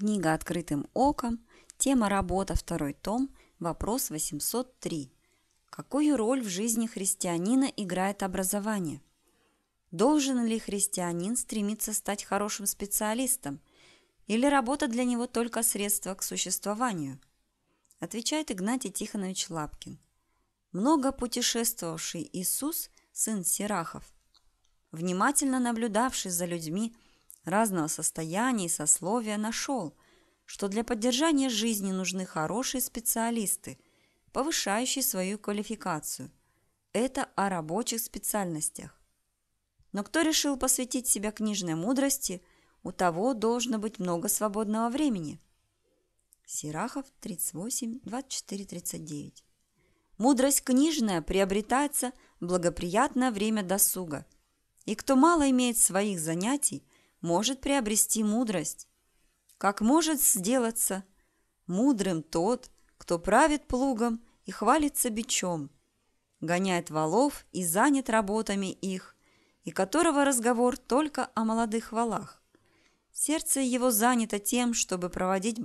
Книга «Открытым оком», тема «Работа», второй том, вопрос 803. Какую роль в жизни христианина играет образование? Должен ли христианин стремиться стать хорошим специалистом? Или работа для него только средство к существованию? Отвечает Игнатий Тихонович Лапкин. Много путешествовавший Иисус, сын Сирахов, внимательно наблюдавший за людьми – разного состояния и сословия нашел, что для поддержания жизни нужны хорошие специалисты, повышающие свою квалификацию. Это о рабочих специальностях. Но кто решил посвятить себя книжной мудрости, у того должно быть много свободного времени. Сирахов 38, 24, 39. Мудрость книжная приобретается в благоприятное время досуга, и кто мало имеет своих занятий, может приобрести мудрость. Как может сделаться мудрым тот, кто правит плугом и хвалится бичом, гоняет валов и занят работами их, и которого разговор только о молодых валах. Сердце его занято тем, чтобы проводить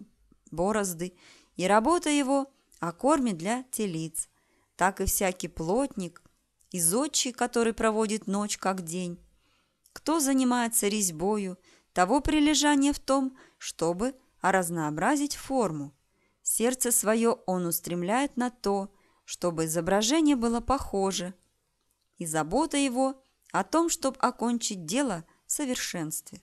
борозды, и работа его о корме для телиц. Так и всякий плотник, изотчий, который проводит ночь как день, кто занимается резьбою, того прилежание в том, чтобы разнообразить форму. Сердце свое он устремляет на то, чтобы изображение было похоже, и забота его о том, чтобы окончить дело в совершенстве.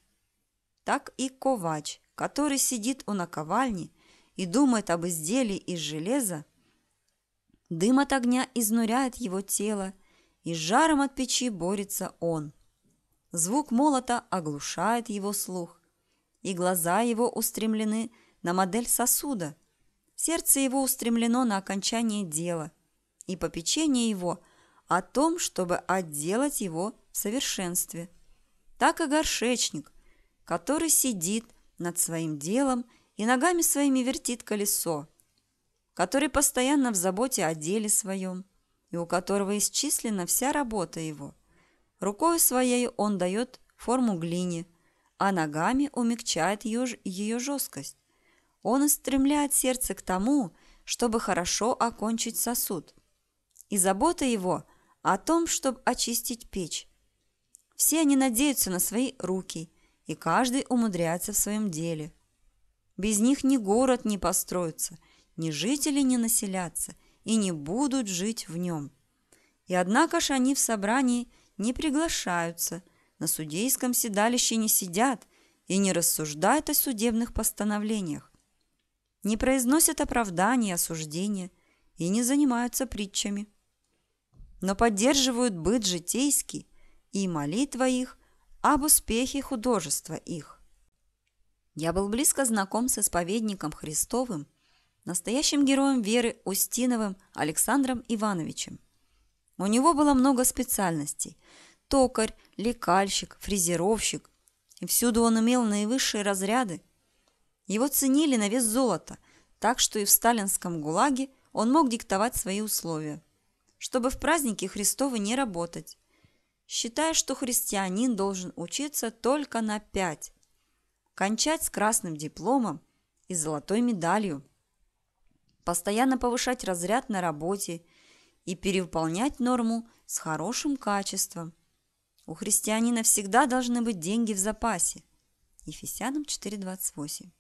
Так и ковач, который сидит у наковальни и думает об изделии из железа, дым от огня изнуряет его тело, и с жаром от печи борется он – Звук молота оглушает его слух, и глаза его устремлены на модель сосуда. Сердце его устремлено на окончание дела и попечение его о том, чтобы отделать его в совершенстве. Так и горшечник, который сидит над своим делом и ногами своими вертит колесо, который постоянно в заботе о деле своем, и у которого исчислена вся работа его – Рукой своей он дает форму глине, а ногами умягчает ее, жесткость. Он стремляет сердце к тому, чтобы хорошо окончить сосуд. И забота его о том, чтобы очистить печь. Все они надеются на свои руки, и каждый умудряется в своем деле. Без них ни город не построится, ни жители не населятся и не будут жить в нем. И однако же они в собрании – не приглашаются, на судейском седалище не сидят и не рассуждают о судебных постановлениях, не произносят оправдания и осуждения и не занимаются притчами. Но поддерживают быт житейский и молитва их об успехе художества их. Я был близко знаком с исповедником Христовым, настоящим героем веры Устиновым Александром Ивановичем – у него было много специальностей – токарь, лекальщик, фрезеровщик. И всюду он имел наивысшие разряды. Его ценили на вес золота, так что и в сталинском ГУЛАГе он мог диктовать свои условия, чтобы в праздники Христовы не работать, считая, что христианин должен учиться только на пять, кончать с красным дипломом и золотой медалью, постоянно повышать разряд на работе – и перевыполнять норму с хорошим качеством. У христианина всегда должны быть деньги в запасе. Ефесянам 4.28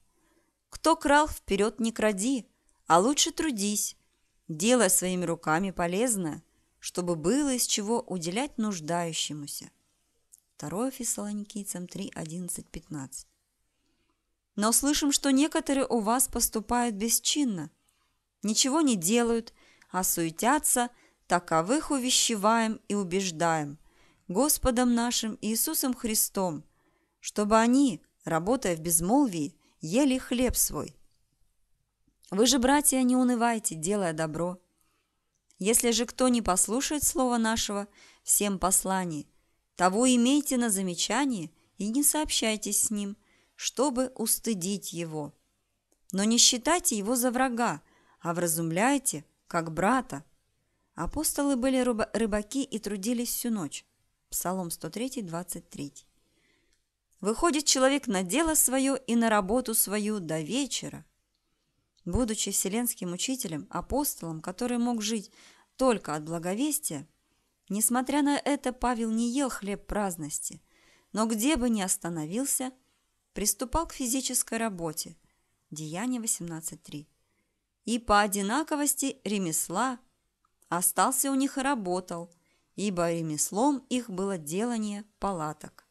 Кто крал, вперед не кради, а лучше трудись, Дело своими руками полезное, чтобы было из чего уделять нуждающемуся. 2 Фессалоникийцам 3:11-15. Но слышим, что некоторые у вас поступают бесчинно, ничего не делают а суетятся, таковых увещеваем и убеждаем Господом нашим Иисусом Христом, чтобы они, работая в безмолвии, ели хлеб свой. Вы же, братья, не унывайте, делая добро. Если же кто не послушает слова нашего всем послании, того имейте на замечании и не сообщайтесь с ним, чтобы устыдить его. Но не считайте его за врага, а вразумляйте – как брата. Апостолы были рыбаки и трудились всю ночь. Псалом 103, 23. Выходит человек на дело свое и на работу свою до вечера. Будучи вселенским учителем, апостолом, который мог жить только от благовестия, несмотря на это Павел не ел хлеб праздности, но где бы ни остановился, приступал к физической работе. Деяние 18.3 и по одинаковости ремесла остался у них и работал, ибо ремеслом их было делание палаток.